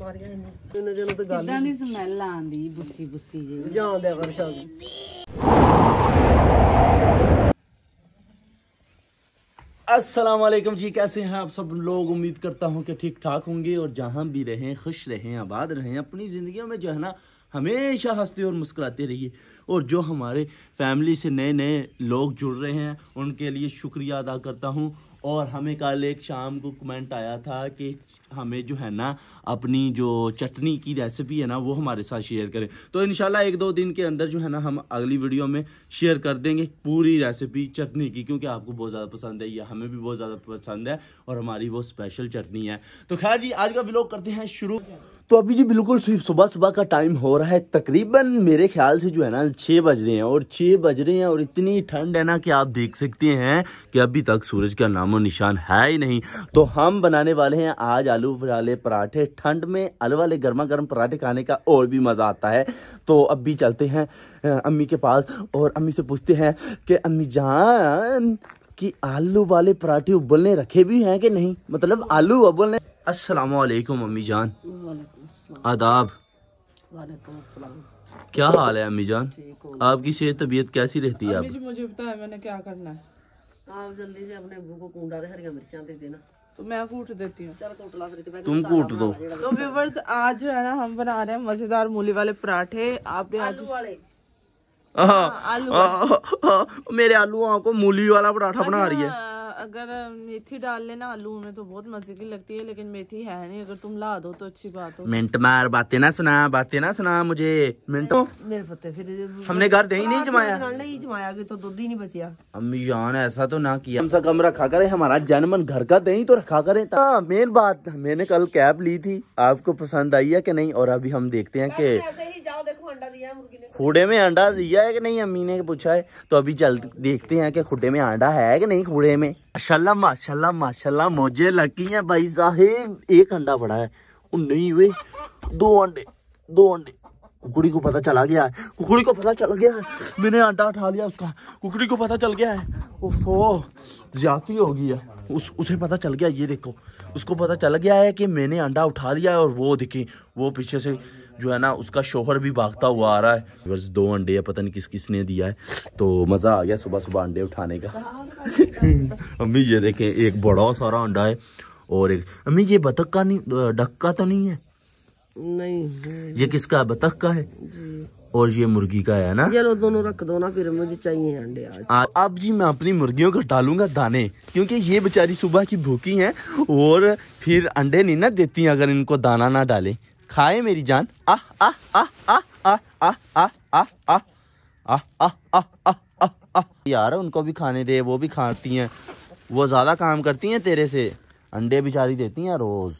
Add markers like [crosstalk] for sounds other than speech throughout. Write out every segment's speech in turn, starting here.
असलम जी कैसे हैं आप सब लोग उम्मीद करता हूं कि ठीक ठाक होंगे और जहां भी रहें खुश रहें आबाद रहें अपनी ज़िंदगी में जो है ना हमेशा हंसते और मुस्कुराते रहिए और जो हमारे फैमिली से नए नए लोग जुड़ रहे हैं उनके लिए शुक्रिया अदा करता हूं और हमें कल एक शाम को कमेंट आया था कि हमें जो है ना अपनी जो चटनी की रेसिपी है ना वो हमारे साथ शेयर करें तो इनशाला एक दो दिन के अंदर जो है ना हम अगली वीडियो में शेयर कर देंगे पूरी रेसिपी चटनी की क्योंकि आपको बहुत ज़्यादा पसंद है या हमें भी बहुत ज़्यादा पसंद है और हमारी वो स्पेशल चटनी है तो खैर जी आज का ब्लॉग करते हैं शुरू तो अभी जी बिल्कुल सुबह सुबह का टाइम हो रहा है तकरीबन मेरे ख्याल से जो है ना छः बज रहे हैं और छः बज रहे हैं और इतनी ठंड है ना कि आप देख सकते हैं कि अभी तक सूरज का नामो निशान है ही नहीं तो हम बनाने वाले हैं आज आलू वाले पराठे ठंड में आलू वाले गर्मा गर्म पराठे खाने का और भी मज़ा आता है तो अभी चलते हैं अम्मी के पास और अम्मी से पूछते हैं कि अम्मी जान कि आलू वाले पराठे उबलने रखे भी हैं कि नहीं मतलब आलू उबलने अस्सलाम वालेकुम अम्मी जान आदाब क्या हाल है अम्मी जान आपकी सेहत तबीयत कैसी रहती है आप मुझे बताया मैंने क्या करना है आप जल्दी से अपने अबू को कूटा दे हरिया मिर्चा दे देना तो मैं कूट देती हूँ तो, तुम तो कूट दो तो व्यूवर्स आज जो है ना हम बना रहे हैं मजेदार मूली वाले पराठे आपने आज आलू वाले हाँ, मेरे आलू को मूली वाला पराठा बना अच्छा, रही है अगर मेथी डाल लेना आलू में तो बहुत मजे की लगती है लेकिन मेथी है नहीं अगर तुम ला दो तो अच्छी बात हो मिनट मार बातें ना सुना बातें ना सुना मुझे मिनट मेरे पते फिर हमने घर दही नहीं जमाया नहीं जमाया तो दूध ही नहीं बचिया अम्मी जान ऐसा तो ना किया हम सब कम रखा करे हमारा जनमन घर का दही तो रखा करे हाँ, मेन बात मैंने कल कैब ली थी आपको पसंद आई है की नहीं और अभी हम देखते हैं की खुड़े में अंडा दिया है कि नहीं अम्मी ने पूछा है तो अभी चल देखते हैं कि खुडे में अंडा है कि नहीं खुड़े में माशाल्लाह माशाल्लाह माशाल्लाह मोजे लगी है भाई साहेब एक अंडा पड़ा है नहीं हुए दो अंडे दो अंडे कुकड़ी को पता चला गया है कुकड़ी को पता चल गया है मैंने अंडा उठा लिया उसका कुकड़ी को पता चल गया है ओफो ज्यादा हो गई है उस उसे पता चल गया ये देखो उसको पता चल गया है कि मैंने अंडा उठा लिया है और वो दिखे वो पीछे से जो है ना उसका शोहर भी भागता हुआ आ रहा है बस दो अंडे है पता नहीं किस किसने दिया है तो मज़ा आ गया सुबह सुबह अंडे उठाने का [laughs] अम्मी ये देखे एक बड़ा सारा अंडा है और एक अम्मी ये बतख का नहीं डक का तो नहीं है नहीं ये किसका बतख का है और ये मुर्गी का है ना ये लो दोनों रख दो ना फिर मुझे चाहिए अंडे आज अब जी मैं अपनी मुर्गियों का डालूंगा दाने क्योंकि ये बेचारी सुबह की भूखी हैं और फिर अंडे नहीं ना देती अगर इनको दाना ना डाले खाए मेरी जान आह आह आह आह आह आह आह आह आह आह आह आह आह आह यार उनको भी खाने दे वो भी खाती हैं वो ज़्यादा काम करती हैं तेरे से अंडे बेचारी देती हैं रोज़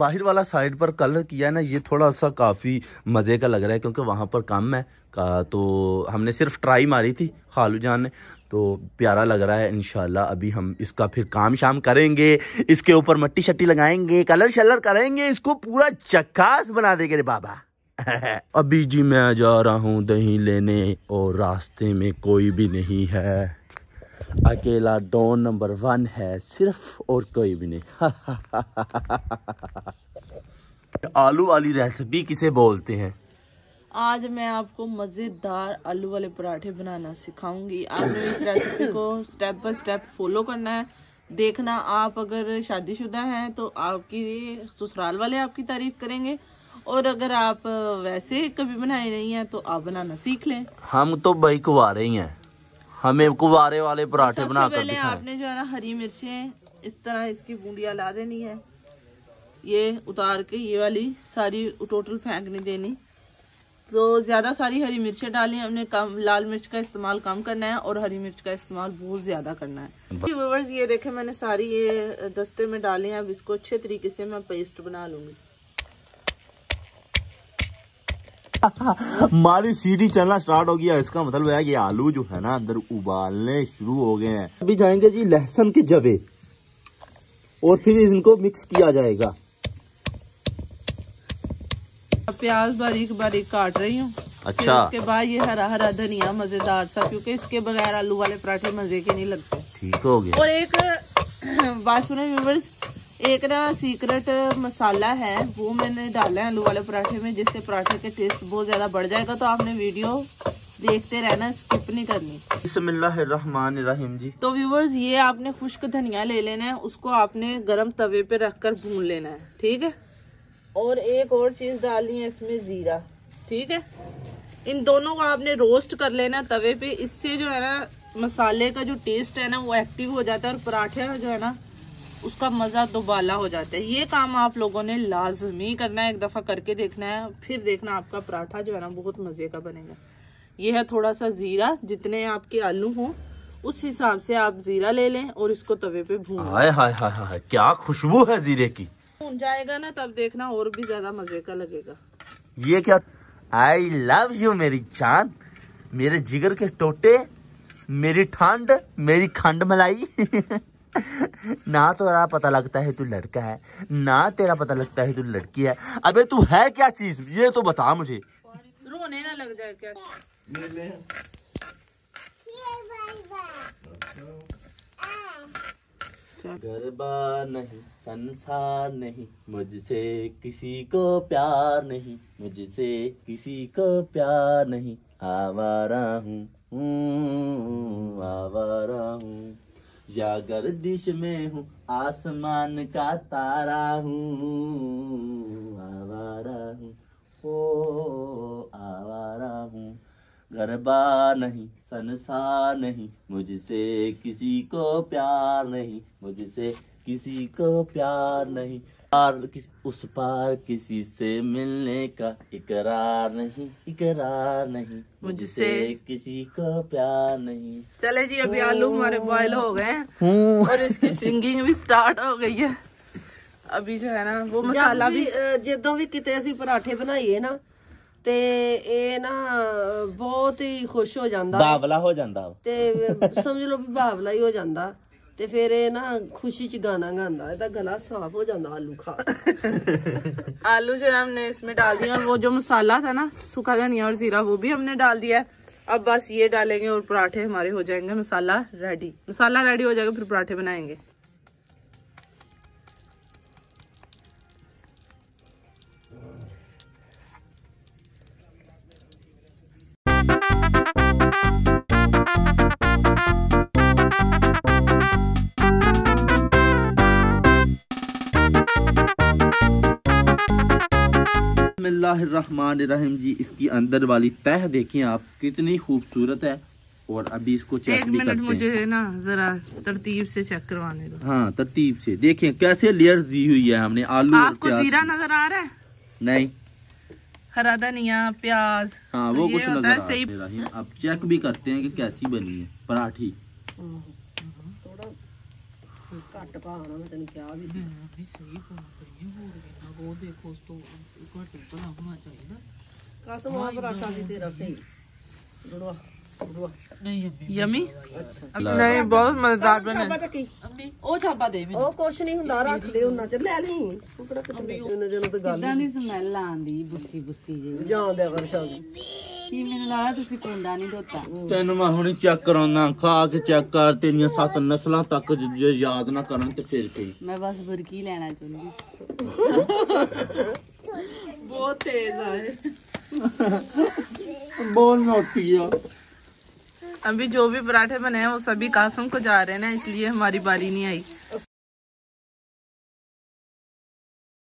बाहर वाला साइड पर कलर किया है ना ये थोड़ा सा काफ़ी मज़े का लग रहा है क्योंकि वहाँ पर कम है का तो हमने सिर्फ ट्राई मारी थी खालू जान ने तो प्यारा लग रहा है इन अभी हम इसका फिर काम शाम करेंगे इसके ऊपर मट्टी शट्टी लगाएंगे कलर शलर करेंगे इसको पूरा चक्कास बना देंगे रे बाबा [laughs] अभी जी मैं जा रहा हूँ दही लेने और रास्ते में कोई भी नहीं है अकेला डॉन नंबर वन है सिर्फ और कोई भी नहीं [laughs] आलू वाली रेसिपी किसे बोलते हैं आज मैं आपको मज़ेदार आलू वाले पराठे बनाना सिखाऊंगी आपने इस रेसिपी को स्टेप बाय स्टेप फॉलो करना है देखना आप अगर शादीशुदा हैं तो आपकी ससुराल वाले आपकी तारीफ करेंगे और अगर आप वैसे कभी बनाए नहीं हैं तो आप बनाना सीख लें हम तो भाई कुआ रही हैं हमें कुवारे वाले तो पराठे बना कर पहले आपने जो है ना हरी मिर्चें इस तरह इसकी बूंदिया ला देनी है ये उतार के ये वाली सारी टोटल फेंकनी देनी तो ज़्यादा सारी हरी मिर्चें डाली हमने कम लाल मिर्च का इस्तेमाल कम करना है और हरी मिर्च का इस्तेमाल बहुत ज़्यादा करना है ये देखे मैंने सारी ये दस्ते में डाले हैं अब इसको अच्छे तरीके से मैं पेस्ट बना लूंगी हमारी [laughs] सीटी चलना स्टार्ट हो गया इसका मतलब है कि आलू जो है ना अंदर उबालने शुरू हो गए हैं अभी जाएंगे जी लहसुन के जबे और फिर इनको मिक्स किया जाएगा प्याज बारीक बारीक काट रही हूँ अच्छा इसके बाद ये हरा हरा धनिया मजेदार सा क्योंकि इसके बगैर आलू वाले पराठे मजे के नहीं लगते ठीक हो गया और एक [clears throat] बात सुनो एक ना सीक्रेट मसाला है वो मैंने डाला है आलू वाले पराठे में जिससे पराठे के टेस्ट बहुत ज़्यादा बढ़ जाएगा तो आपने वीडियो देखते रहना स्किप नहीं करनी बिस्मिल्लाहिर्रहमानिर्रहीम जी तो व्यूवर्स ये आपने खुश्क धनिया ले लेना है उसको आपने गर्म तवे पे रख कर भून लेना है ठीक है और एक और चीज़ डालनी है इसमें ज़ीरा ठीक है इन दोनों को आपने रोस्ट कर लेना तवे पे इससे जो है ना मसाले का जो टेस्ट है ना वो एक्टिव हो जाता है और पराठे जो है ना उसका मज़ा दोबाला हो जाता है ये काम आप लोगों ने लाजमी करना है एक दफ़ा करके देखना है फिर देखना आपका पराठा जो है ना बहुत मज़े का बनेगा ये है थोड़ा सा ज़ीरा जितने आपके आलू हों उस हिसाब से आप ज़ीरा ले लें और इसको तवे पे भून हाय हाय हाय हाय क्या खुशबू है ज़ीरे की भून जाएगा ना तब देखना और भी ज़्यादा मज़े का लगेगा ये क्या आई लव यू मेरी चांद मेरे जिगर के टोटे मेरी ठंड मेरी खंड मलाई [laughs] ना तो तेरा पता लगता है तू लड़का है ना तेरा पता लगता है तू लड़की है अबे तू है क्या चीज ये तो बता मुझे रोने ना लग जाए क्या ले ले। गरबा नहीं संसार नहीं मुझसे किसी को प्यार नहीं मुझसे किसी को प्यार नहीं आवारा हूँ आवारा हूँ या गर्दिश में हूँ आसमान का तारा हूँ आवारा हूँ ओ आवारा हूँ गरबा नहीं सनसा नहीं मुझसे किसी को प्यार नहीं मुझसे किसी को प्यार नहीं पार उस पार किसी से मिलने का इकरार नहीं इकरार नहीं मुझसे किसी को प्यार नहीं चले जी अभी आलू हमारे बॉयल हो गए हैं हम्म। और इसकी सिंगिंग भी स्टार्ट हो गई है अभी जो है ना वो मसाला भी ਜਦੋਂ ਵੀ ਕਿਤੇ ਅਸੀਂ ਪਰਾਠੇ ਬਣਾਈਏ ਨਾ ਤੇ ਇਹ ਨਾ ਬਹੁਤ ਹੀ ਖੁਸ਼ ਹੋ ਜਾਂਦਾ ਬਾਵਲਾ ਹੋ ਜਾਂਦਾ ਤੇ ਸਮਝ ਲਓ ਵੀ ਬਾਵਲਾ ਹੀ फिर ना खुशी ਨਾ ਖੁਸ਼ੀ ਚ ਗਾਣਾ ਗਾਉਂਦਾ ਇਹਦਾ ਗਲਾ ਸਾਫ਼ ਹੋ ਜਾਂਦਾ आलू जो हमने इसमें डाल दिया और वो जो मसाला था ना सूखा धनिया और जीरा वो भी हमने डाल दिया अब बस ये डालेंगे और पराठे हमारे हो जाएंगे मसाला रेडी मसाला रेडी हो जाएगा फिर पराठे बनाएंगे बिस्मिल्लाम जी इसकी अंदर वाली तह देखें आप कितनी खूबसूरत है और अभी इसको चेक एक भी करते मुझे ना जरा तरतीब से चेक करवाने दो हाँ तरतीब से देखें कैसे लेयर दी हुई है हमने आलू आपको जीरा नजर आ रहा है नहीं हरा धनिया प्याज हाँ वो कुछ नजर आ रहा है अब चेक भी करते हैं कि कैसी बनी है पराठी ਘੱਟ ਪਾਣਾ ਮੈਂ ਤੈਨੂੰ ਕਿਹਾ ਵੀ ਸੀ ਨਹੀਂ ਸਹੀ ਕੋਣ ਕਰੀਏ ਹੋਰ ਕਿੰਨਾ ਉਹ ਦੇਖੋ ਉਸ ਤੋਂ ਘੱਟ ਭਲਾ ਹੋਣਾ ਚਾਹੀਦਾ ਕਸਮ ਆ ਪਰਾਠਾ ਸੀ ਤੇਰਾ ਸਹੀ ਗੁੜਵਾ ਨਹੀਂ ਯਮੀ ਅੱਛਾ ਨਹੀਂ ਬਹੁਤ ਮਜ਼ੇਦਾਰ ਬਣਿਆ ਅੰਮੀ ਉਹ ਛਾਪਾ ਦੇ ਮੈਨੂੰ ਉਹ ਕੁਛ ਨਹੀਂ ਹੁੰਦਾ ਰੱਖ ਦੇ ਉਹਨਾਂ ਚ ਲੈ ਲਈ ਤੂੰ ਕਿਹੜਾ ਉਹਨਾਂ ਤੇ ਗੱਲ ਕਿੱਦਾਂ ਦੀ ਸਮੈਲ ਆਂਦੀ ਬੁੱਸੀ ਬੁੱਸੀ ਜੀ ਜਾਂ ਸ਼ਾਦੀ ਕੀ ਮੈਨੂੰ ਲੱਗਦਾ ਤੁਸੀਂ ਕੁੰਡਾ ਨਹੀਂ ਦੋਤਾ ਤੈਨੂੰ ਮੈਂ ਹੁਣੀ ਚੈੱਕ ਕਰਾਉਣਾ ਖਾ ਕੇ ਚੈੱਕ ਕਰ ਤੇਰੀਆਂ ਸੱਸ ਨਸਲਾਂ ਤੱਕ ਜੇ ਯਾਦ ਨਾ ਕਰਨ ਤੇ ਫਿਰ ਕੀ ਮੈਂ ਬਸ ਬੁਰਕੀ ਲੈਣਾ ਚਾਹੁੰਦੀ ਬਹੁਤ ਤੇਜ਼ ਆ ਬੋਲ ਨੋਟੀ ਆ अभी ਜੋ ਵੀ ਪਰਾਠੇ ਬਨੇ ਆ ਉਹ ਸਭੀ ਕਾਸਮ ਕੋ ਜਾ ਰਹੇ ਨੇ ਇਸ ਲਈ ہماری ਬਾਰੀ ਨਹੀਂ ਆਈ